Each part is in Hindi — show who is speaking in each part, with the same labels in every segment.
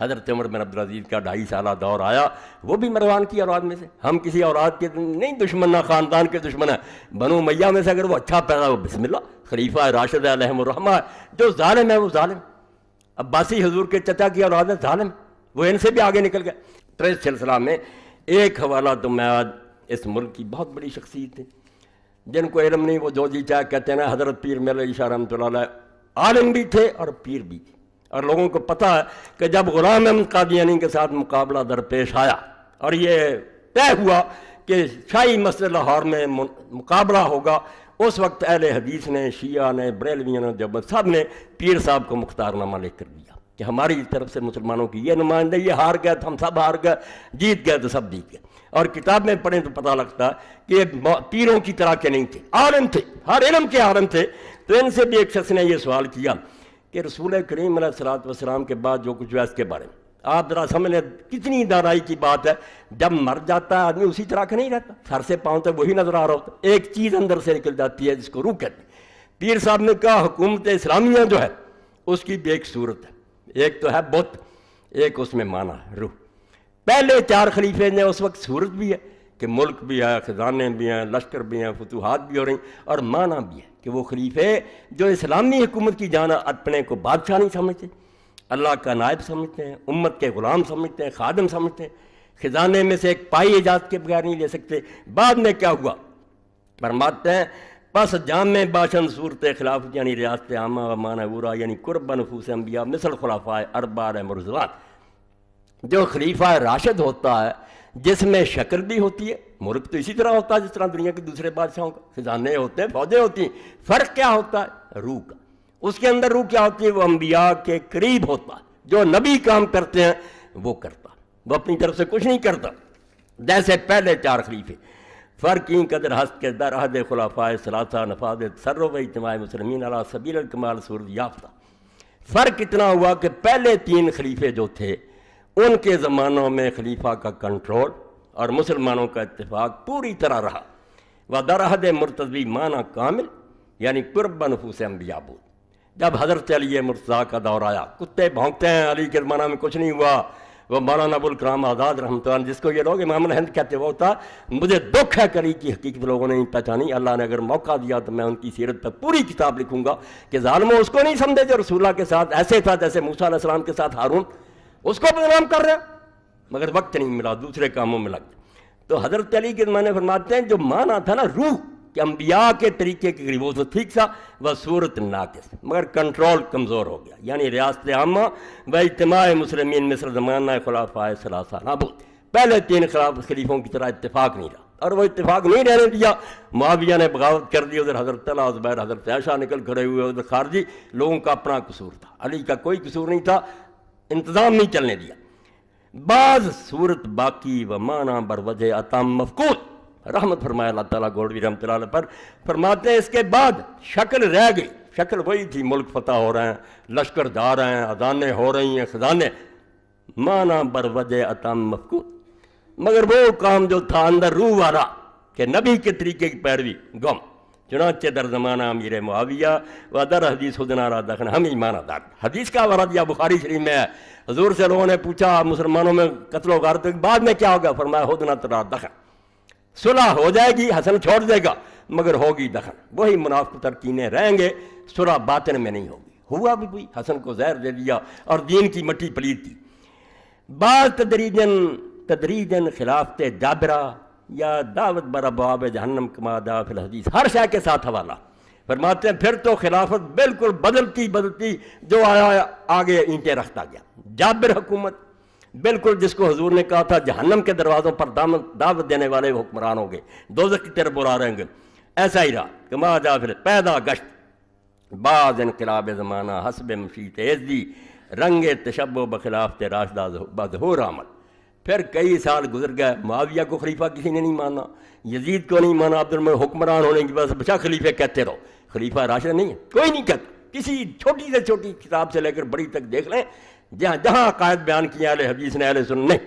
Speaker 1: हज़रत उमर बिन अजीज़ का ढाई साल दौर आया वो भी मरवान की औलाद में से हम किसी औलाद के नहीं दुश्मन ना ख़ानदान के दुश्मन है बनो मैया में से अगर वो अच्छा पैदा वो बसमिल्ला खलीफा है राशद रहमा है जो ालम है वो ालम अब्बासी हजूर के चचा की औलाद है ालम वो इनसे भी आगे निकल गए तो इस सिलसिला में एक हवाला तो मैं आज इस मुल्क की बहुत बड़ी शख्सियत थी जिनको इलम नहीं वो जो जी चाहे कहते हैं ना हज़रत पीर मेल इशा रमत आलम भी थे और पीर भी थे और लोगों को पता है कि जब गुलाम अहमद कादियानी के साथ मुकाबला दरपेश आया और ये तय हुआ कि शाही मस्जिद लाहौर में मुकाबला होगा उस वक्त अहल हदीस ने शिया ने बरेलविया ने जब सब ने पीर साहब को मुख्तारनामा लेकर दिया कि हमारी तरफ से मुसलमानों की ये नुमाइंदे ये हार गए तो हम सब हार गए जीत गए तो सब जीत गए और किताब में पढ़ें तो पता लगता कि ये पीरों की तरह के नहीं थे आलम थे हर इलम के आलम थे तो इनसे भी एक शख्स ने यह सवाल किया कि रसूल करीम सलात वसलाम के बाद जो कुछ हुआ इसके बारे में आप ज़रा समझ लें कितनी दानाई की बात है जब मर जाता है आदमी उसी तरह का नहीं रहता सर से पाँव तक वही नज़र आ रहा होता एक चीज़ अंदर से निकल जाती है जिसको रूह कहते पीर साहब ने कहा हुकूमत इस्लामिया जो है उसकी भी एक सूरत है एक तो है बुत एक उसमें माना रूह पहले चार खलीफे ने उस वक्त सूरत भी है कि मुल्क भी है ख़जाने भी हैं लश्कर भी हैं फतूहत भी हो रही और माना भी है कि वो खलीफे जो इस्लामी हुकूमत की जाना अपने को बादशाह नहीं समझते अल्लाह का नायब समझते हैं उम्मत के ग़ुलाम समझते हैं खादम समझते हैं ख़जाने में से एक पाई ईजाद के बगैर नहीं ले सकते बाद में क्या हुआ फरमाते हैं बस जाम बाशन सूरत खिलाफ यानी रियासत आमा व वूरा यानी कुरबन नफूस अम्बिया मिसल खुलाफा अरबार मरजलान जो खलीफा राशद होता है जिसमें शक्ल भी होती है मुल्क तो इसी तरह होता है जिस तरह दुनिया के दूसरे बादशाहों का खजाने होते हैं पौधे होती हैं फर्क क्या होता है रूह का उसके अंदर रूह क्या होती है वो अम्बिया के करीब होता जो नबी काम करते हैं वो करता वो अपनी तरफ से कुछ नहीं करता जैसे पहले चार खलीफे फ़र्क ही कदर हस्त के दर अहद खुलाफा सलासा नफाद सर इतमाय मुसलमिन अला सबीर कमाल सूरज याफ्ता फ़र्क इतना हुआ कि पहले तीन खलीफे जो थे उनके ज़मानों में खलीफा का कंट्रोल और मुसलमानों का इतफाक़ पूरी तरह रहा व दरहद मरतबी माना कामिल यानी कुर्ब नफूस अम्बियाबूद जब हज़रत अली मुर्तज़ा का दौर आया कुत्ते भोंकते हैं अली के ज़माना में कुछ नहीं हुआ वह मौलाना अबुल कराम आज़ाद रहमत जिसको ये लोग इमाम हिंद कहते वो था मुझे दुख है करी की हकीकत लोगों ने नहीं पहचानी अल्लाह ने अगर मौका दिया तो मैं उनकी सीरत पर पूरी किताब लिखूंगा कि जालमो उसको नहीं समझे जो रसूल्ला के साथ ऐसे था जैसे मूसा के साथ हारून उसको बदनाम कर रहे मगर वक्त नहीं मिला दूसरे कामों में लग तो हजरत अली के मैंने फरमाते हैं जो माना था ना रूह के अम्बिया के तरीके के करीब वो तो ठीक था वह सूरत नाकिस मगर कंट्रोल कमज़ोर हो गया यानी रियासत आमा व इतमाع मुसलमिन मिसर जमाना खिलाफा सलासा नाबूद पहले तीन खिलाफ खलीफों की तरह इतफाक नहीं रहा और वो इतफाक नहीं रहने दिया माविया ने बगावत कर दी उधर हजरत उजबैर हजरत ऐशा निकल खड़े हुए उधर खारजी लोगों का अपना कसूर था अली का कोई कसूर नहीं था इंतज़ाम नहीं चलने दिया बाज सूरत बाकी व माना बर वजह अतम मफकूल रहमत फरमाया अल्लाह गोडवी रहमत पर फरमाते हैं इसके बाद शक्ल रह गई शक्ल वही थी मुल्क फतेह हो रहे हैं लश्कर जा रहे हैं अजाने हो रही हैं खजाने माना बर वजह अतम मफकूल मगर वो काम जो था अंदर रूह वाला के नबी के तरीके की पैरवी गम चुनाचे दर जमाना अमीर मुआविया व दर हदीस हदनारा दखन हम ईमानदार हदीस का वरद या बुखारी शरीफ में हजूर से लोगों ने पूछा मुसलमानों में कत्लो गारत तो बाद में क्या होगा फरमाया हदना तरा दखन सुलह हो जाएगी हसन छोड़ देगा मगर होगी दखन वही मुनाफ तरकीने रहेंगे सुलह बातन में नहीं होगी हुआ भी हुई हसन को जहर दे दिया और दीन की मट्टी पलीर थी बाद तदरीजन तदरीजन खिलाफत जाबरा या दावत बरबाब जहन्नम कमादा फिर हदीस हर शाह के साथ हवाला फरमाते हैं फिर तो खिलाफत बिल्कुल बदलती बदलती जो आया आगे ईंटें रखता गया जाबिर हुकूमत बिल्कुल जिसको हजूर ने कहा था जहन्नम के दरवाज़ों पर दामन दावत देने वाले हुक्मरान होंगे दो की तरफ बुरा रहेंगे ऐसा ही रहा कमा जा फिर पैदा गश्त बाज इनकलाब ज़माना हसब मशीत तेजी रंग तशब बखिलाफ राशदा बदहोर आमद फिर कई साल गुजर गए माविया को खलीफा किसी ने नहीं माना यजीद को नहीं माना अब्दुल हुक्मरान होने की बस बचा खलीफे कहते रहो खलीफा राशन नहीं है कोई नहीं कहता किसी छोटी से छोटी किताब से लेकर बड़ी तक देख लें जहाँ जहाँ अकायद बयान किया अल हदीस ने अल सुन नहीं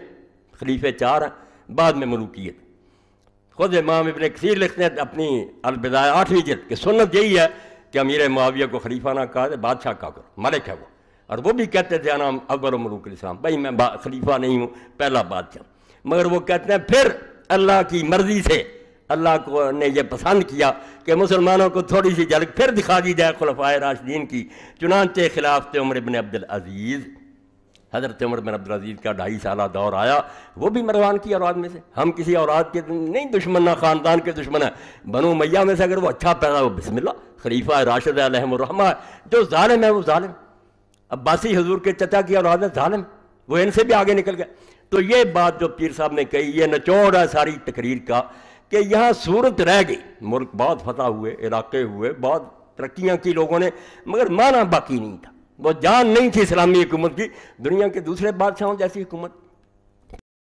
Speaker 1: खलीफे चार हैं बाद में मलूकियत खुद इमाम इबन कसीर लिखते हैं अपनी अलबिदाय आठवीं जिद कि सुनत यही है कि अमीर माविया को खलीफा ना कहा बादशाह का करो मलिक है वो और वो भी कहते थे नाम अकबर मलूक इस्लाम भाई मैं खलीफा नहीं हूँ पहला बादशाह मगर वो कहते हैं फिर अल्लाह की मर्ज़ी से अल्लाह को ने यह पसंद किया कि मुसलमानों को थोड़ी सी झलक फिर दिखा दी जाए खुलफा राशदीन की चुनानते खिलाफ थे उम्र बिन अब्दुल अजीज़ हज़रत उम्र बिन अब्दुल अजीज़ का ढाई साल दौर आया वो भी मरवान की औलाद में से हम किसी औरत के नहीं दुश्मन ना ख़ानदान के दुश्मन है बनो मैया में से अगर वो अच्छा पैदा वो बिस्मिल्ला खलीफा राशद रहमरहमा है जो ालिम है वो ालिम अब्बासी हजूर के चचा की औलाद आदत धालम वो इनसे भी आगे निकल गए तो ये बात जो पीर साहब ने कही ये नचोड़ है सारी तकरीर का कि यहाँ सूरत रह गई मुल्क बहुत फतह हुए इलाके हुए बहुत तरक्याँ की लोगों ने मगर माना बाकी नहीं था वो जान नहीं थी इस्लामी हुकूमत की दुनिया के दूसरे बादशाहों जैसी हुकूमत